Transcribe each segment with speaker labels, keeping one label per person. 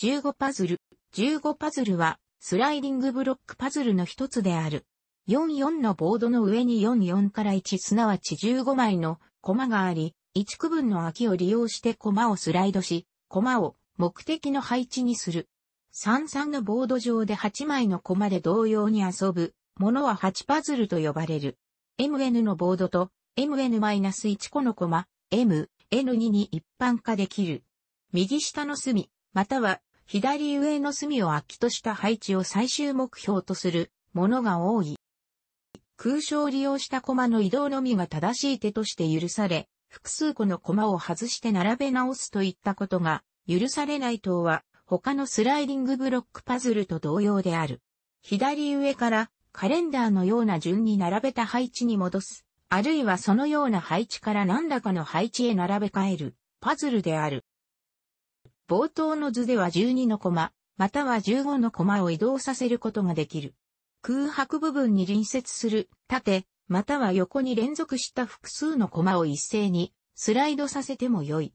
Speaker 1: 15パズル。15パズルは、スライディングブロックパズルの一つである。44のボードの上に44から1すなわち15枚のコマがあり、1区分の空きを利用してコマをスライドし、コマを目的の配置にする。33のボード上で8枚のコマで同様に遊ぶものは8パズルと呼ばれる。MN のボードと MN-1 個のコマ、M、N2 に一般化できる。右下の隅、または左上の隅を空きとした配置を最終目標とするものが多い。空所を利用した駒の移動のみが正しい手として許され、複数個の駒を外して並べ直すといったことが許されない等は他のスライディングブロックパズルと同様である。左上からカレンダーのような順に並べた配置に戻す、あるいはそのような配置から何らかの配置へ並べ替えるパズルである。冒頭の図では12のコマ、または15のコマを移動させることができる。空白部分に隣接する縦、または横に連続した複数のコマを一斉にスライドさせても良い。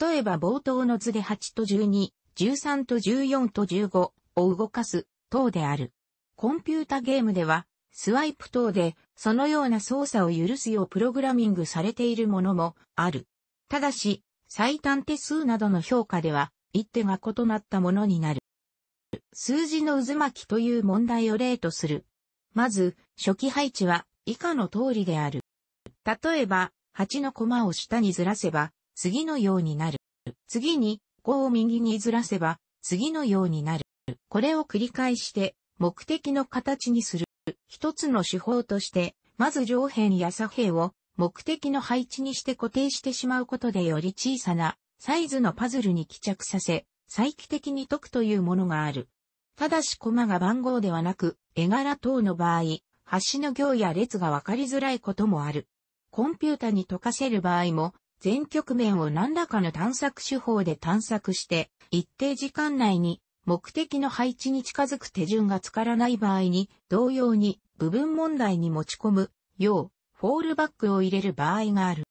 Speaker 1: 例えば冒頭の図で8と12、13と14と15を動かす等である。コンピュータゲームではスワイプ等でそのような操作を許すようプログラミングされているものもある。ただし、最短手数などの評価では、一手が異なったものになる。数字の渦巻きという問題を例とする。まず、初期配置は以下の通りである。例えば、8の駒を下にずらせば、次のようになる。次に、5を右にずらせば、次のようになる。これを繰り返して、目的の形にする。一つの手法として、まず上辺や左辺を目的の配置にして固定してしまうことでより小さなサイズのパズルに帰着させ、再帰的に解くというものがある。ただしコマが番号ではなく、絵柄等の場合、端の行や列が分かりづらいこともある。コンピュータに解かせる場合も、全局面を何らかの探索手法で探索して、一定時間内に目的の配置に近づく手順がつからない場合に、同様に部分問題に持ち込む、よう、フォールバックを入れる場合がある。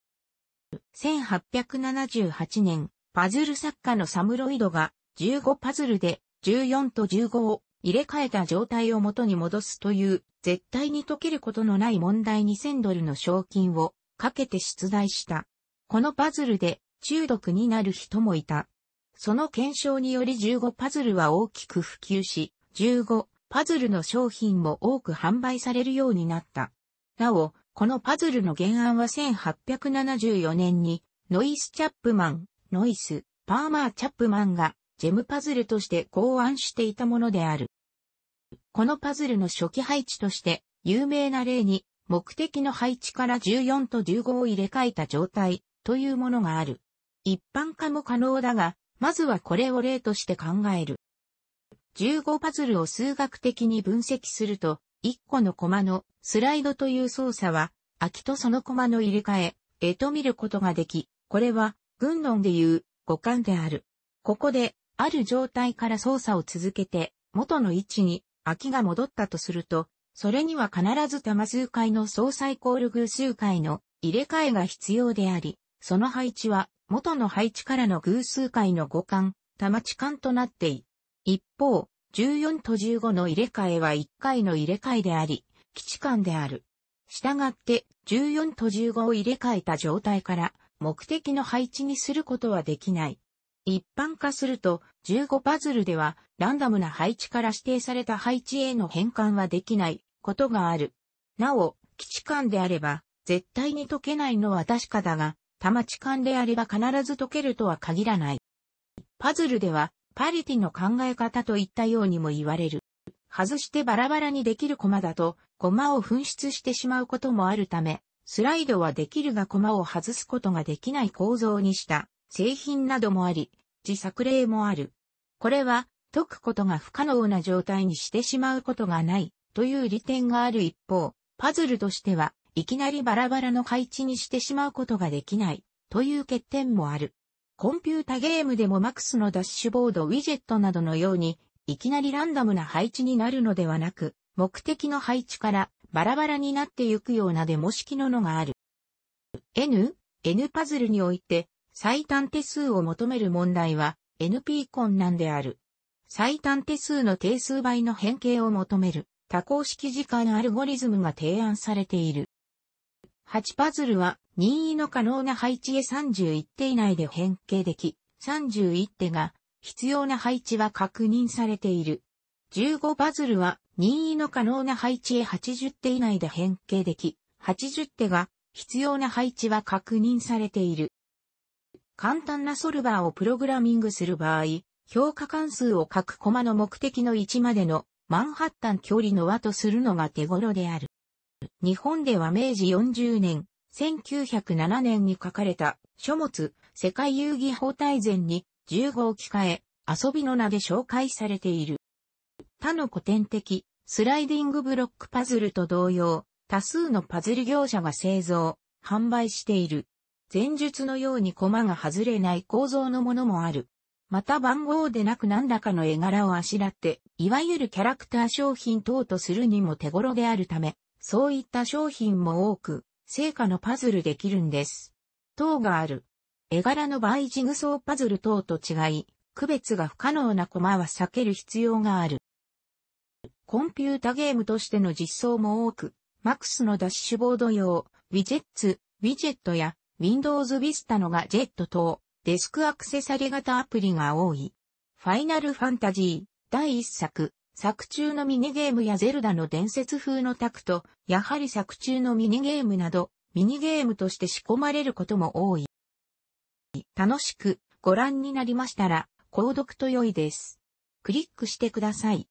Speaker 1: 1878年、パズル作家のサムロイドが15パズルで14と15を入れ替えた状態を元に戻すという絶対に解けることのない問題2000ドルの賞金をかけて出題した。このパズルで中毒になる人もいた。その検証により15パズルは大きく普及し、15パズルの商品も多く販売されるようになった。なお、このパズルの原案は1874年に、ノイス・チャップマン、ノイス、パーマー・チャップマンが、ジェムパズルとして考案していたものである。このパズルの初期配置として、有名な例に、目的の配置から14と15を入れ替えた状態というものがある。一般化も可能だが、まずはこれを例として考える。15パズルを数学的に分析すると、1個のコマのスライドという操作は、空きとそのコマの入れ替え、絵と見ることができ、これは、軍論でいう五感である。ここで、ある状態から操作を続けて、元の位置に空きが戻ったとすると、それには必ず多数回の操作イコール偶数回の入れ替えが必要であり、その配置は元の配置からの偶数回の互換、多待ち間となってい。一方、14と15の入れ替えは1回の入れ替えであり、基地間である。したがって、14と15を入れ替えた状態から、目的の配置にすることはできない。一般化すると、15パズルでは、ランダムな配置から指定された配置への変換はできないことがある。なお、基地間であれば、絶対に解けないのは確かだが、多摩地間であれば必ず解けるとは限らない。パズルでは、パリティの考え方といったようにも言われる。外してバラバラにできるコマだと、コマを紛失してしまうこともあるため、スライドはできるがコマを外すことができない構造にした製品などもあり、自作例もある。これは、解くことが不可能な状態にしてしまうことがないという利点がある一方、パズルとしては、いきなりバラバラの配置にしてしまうことができないという欠点もある。コンピュータゲームでも MAX のダッシュボードウィジェットなどのように、いきなりランダムな配置になるのではなく、目的の配置からバラバラになってゆくようなデモ式ののがある。N、N パズルにおいて、最短手数を求める問題は、NP 困難である。最短手数の定数倍の変形を求める多項式時間アルゴリズムが提案されている。8パズルは任意の可能な配置へ31手以内で変形でき、31手が必要な配置は確認されている。15パズルは任意の可能な配置へ80手以内で変形でき、80手が必要な配置は確認されている。簡単なソルバーをプログラミングする場合、評価関数を各コマの目的の位置までのマンハッタン距離の和とするのが手頃である。日本では明治40年、1907年に書かれた書物、世界遊戯法大全に重宝号機換え、遊びの名で紹介されている。他の古典的、スライディングブロックパズルと同様、多数のパズル業者が製造、販売している。前述のように駒が外れない構造のものもある。また番号でなく何らかの絵柄をあしらって、いわゆるキャラクター商品等とするにも手頃であるため、そういった商品も多く、成果のパズルできるんです。等がある。絵柄の場合ジグソーパズル等と違い、区別が不可能なコマは避ける必要がある。コンピュータゲームとしての実装も多く、MAX のダッシュボード用、ウィジェッツ、ウィジェットや Windows Vista のガジェット等、デスクアクセサリ型アプリが多い。ファイナルファンタジー第1作、作中のミニゲームやゼルダの伝説風のタクト、やはり作中のミニゲームなど、ミニゲームとして仕込まれることも多い。楽しくご覧になりましたら、購読と良いです。クリックしてください。